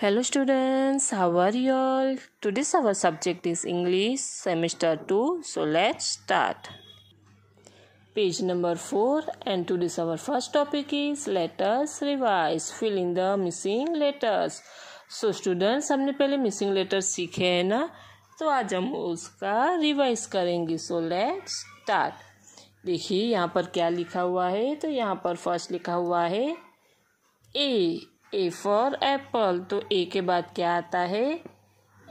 Hello students how are you all today's our subject is English semester two so let's start page number four and today's our first topic is letters revise fill in the missing letters so students हमने पहले missing letters सीखे हैं ना तो आज हम उसका revise करेंगे सो लेट्स स्टार्ट देखिए यहाँ पर क्या लिखा हुआ है तो यहाँ पर फर्स्ट लिखा हुआ है ए ए फॉर एप्पल तो ए के बाद क्या आता है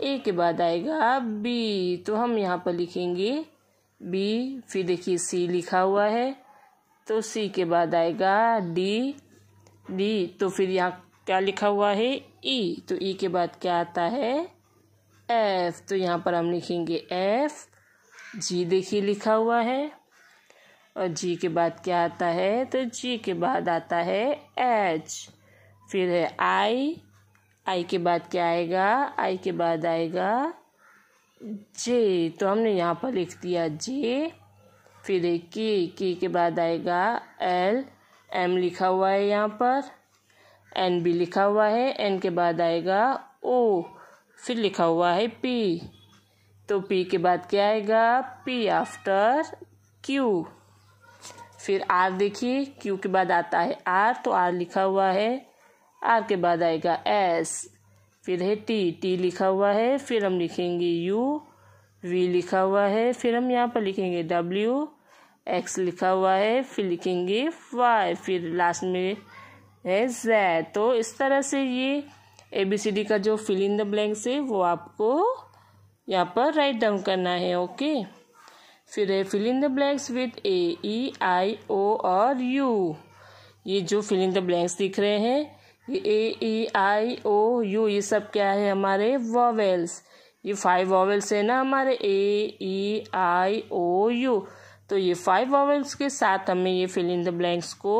ए के बाद आएगा बी तो हम यहाँ पर लिखेंगे बी फिर देखिए सी लिखा हुआ है तो सी के बाद आएगा डी डी तो फिर यहाँ क्या लिखा हुआ है ई e, तो ई e के बाद क्या आता है एफ तो यहाँ पर हम लिखेंगे एफ जी देखिए लिखा हुआ है और जी के बाद क्या आता है तो जी के बाद आता है एच फिर है आई आई के बाद क्या आएगा आई के बाद आएगा जे तो हमने यहाँ पर लिख दिया जे फिर है के के के बाद आएगा एल एम लिखा हुआ है यहाँ पर एन भी लिखा हुआ है एन के बाद आएगा ओ फिर लिखा हुआ है पी तो पी के बाद क्या आएगा पी आफ्टर क्यू फिर आर देखिए क्यू के बाद आता है आर तो आर लिखा हुआ है आर के बाद आएगा एस फिर है टी टी लिखा हुआ है फिर हम लिखेंगे यू वी लिखा हुआ है फिर हम यहाँ पर लिखेंगे डब्ल्यू एक्स लिखा हुआ है फिर लिखेंगे वाई फिर लास्ट में है जैद तो इस तरह से ये ए बी सी डी का जो फिल इन द ब्लैंक्स है वो आपको यहाँ पर राइट डाउन करना है ओके फिर है fill in the blanks with A E I O और यू ये जो फिल इन द ब्लैंक्स दिख रहे हैं ये ए ई आई ओ यू ये सब क्या है हमारे वॉवेल्स ये फाइव वॉवेल्स है ना हमारे ए ई आई ओ यू तो ये फाइव वॉवेल्स के साथ हमें ये फिल इन द ब्लैंक्स को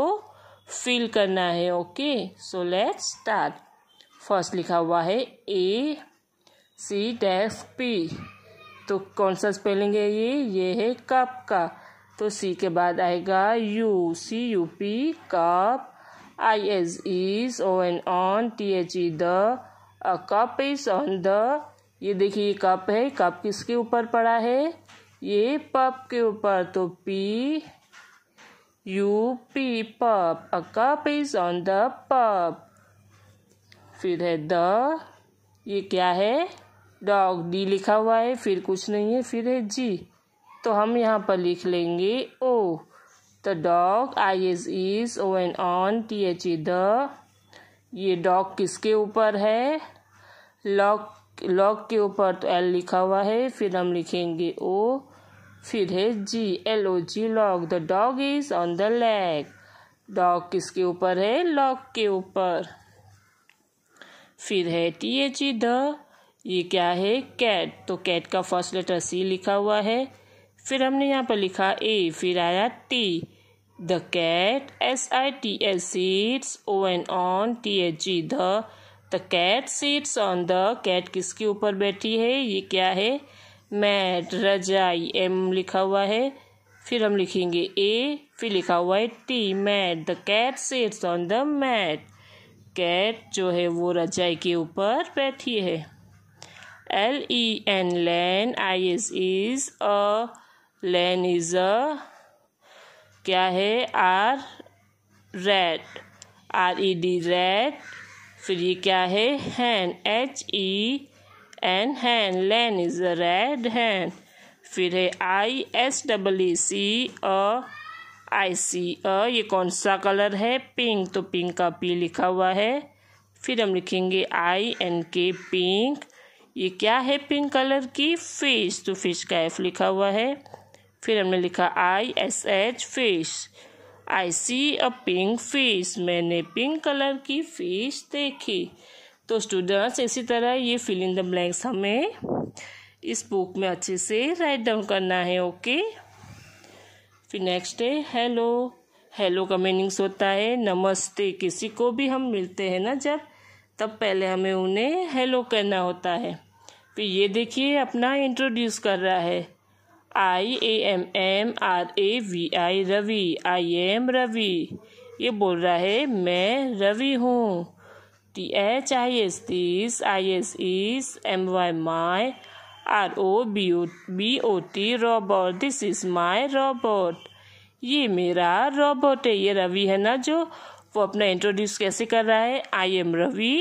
फिल करना है okay so let's start first लिखा हुआ है ए सी डैश पी तो कौन सा स्पेलिंग है ये ये है कप का तो सी के बाद आएगा U C U P cup I S is on on T H E the a cup is on the ये देखिए कप है कप किसके ऊपर पड़ा है ये पप के ऊपर तो P U P pup a cup is on the pup फिर है द ये क्या है डॉग डी लिखा हुआ है फिर कुछ नहीं है फिर है जी तो हम यहाँ पर लिख लेंगे O the dog i is is o n on t h e the ये डॉग किसके ऊपर है लॉक लॉक के ऊपर तो एल लिखा हुआ है फिर हम लिखेंगे ओ फिर है G L O G log the dog is on the log dog किसके ऊपर है लॉक के ऊपर फिर है टी एच ई द ये क्या है कैट तो कैट का फर्स्ट लेटर सी लिखा हुआ है फिर हमने यहाँ पर लिखा ए फिर आया T The cat, S I T S, sits, O N on, T H G, e, the the cat sits on the cat किसके ऊपर बैठी है ये क्या है मैट रजाई एम लिखा हुआ है फिर हम लिखेंगे ए फिर लिखा हुआ है T mat the cat sits on the mat cat जो है वो रजाई के ऊपर बैठी है L E N len I S is a len is a क्या है R red R E D red फिर ये क्या है hen H E N hen len is a red hen फिर है I S double E C a I see अ ये कौन सा कलर है पिंक तो पिंक का पी लिखा हुआ है फिर हम लिखेंगे आई एन के पिंक ये क्या है पिंक कलर की फिश तो फिश का एफ लिखा हुआ है फिर हमने लिखा I S H fish I see a pink fish मैंने पिंक कलर की फिश देखी तो स्टूडेंट्स इसी तरह ये फिलिंग द ब्लैंक्स हमें इस बुक में अच्छे से राइट डाउन करना है ओके फिर नेक्स्ट है हेलो हेलो का मीनिंग्स होता है नमस्ते किसी को भी हम मिलते हैं ना जब तब पहले हमें उन्हें हेलो कहना होता है फिर ये देखिए अपना इंट्रोड्यूस कर रहा है I A M M R A V I Ravi I am Ravi ये बोल रहा है मैं रवि हूँ T H I S this I S is M Y my R O B O B O T robot this is my robot ये मेरा robot है ये रवि है ना जो वो अपना इंट्रोड्यूस कैसे कर रहा है I am Ravi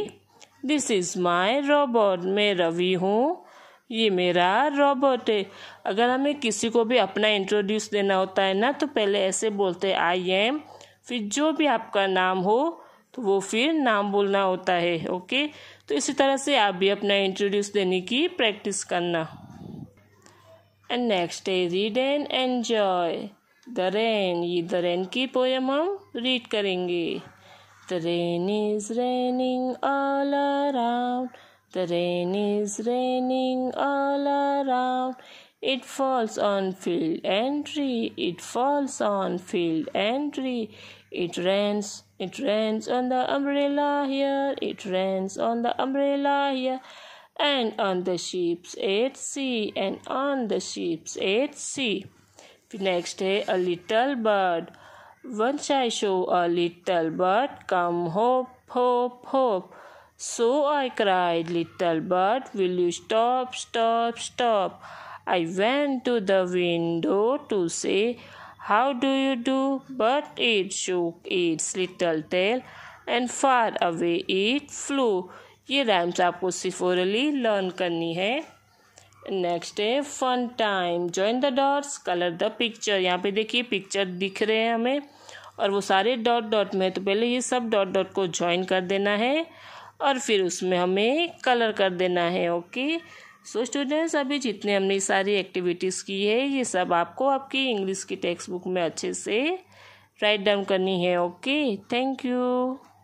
this is my robot मैं रवि हूँ ये मेरा रोबोट है अगर हमें किसी को भी अपना इंट्रोड्यूस देना होता है ना तो पहले ऐसे बोलते आई एम फिर जो भी आपका नाम हो तो वो फिर नाम बोलना होता है ओके तो इसी तरह से आप भी अपना इंट्रोड्यूस देने की प्रैक्टिस करना एंड नेक्स्ट है read and enjoy the rain ये द रेन की पोएम हम रीड करेंगे the rain is raining all around The rain is raining all around. It falls on field and tree. It falls on field and tree. It rains. It rains on the umbrella here. It rains on the umbrella here. And on the sheep's at sea. And on the sheep's at sea. The next day, a little bird. Once I show a little bird come hop, hop, hop So I cried, Little bird, will you stop, stop, stop? I went to the window to say, How do you do? But it shook its little tail and far away it flew. ये rhymes आपको सिफोरली learn करनी है next है fun time join the dots colour the picture यहाँ पे देखिए picture दिख रहे हैं हमें और वो सारे डॉट डॉट में तो पहले ये सब डॉट डॉट को ज्वाइन कर देना है और फिर उसमें हमें कलर कर देना है ओके सो स्टूडेंट्स अभी जितने हमने सारी एक्टिविटीज़ की है ये सब आपको आपकी इंग्लिश की टेक्स्ट बुक में अच्छे से राइट डाउन करनी है ओके थैंक यू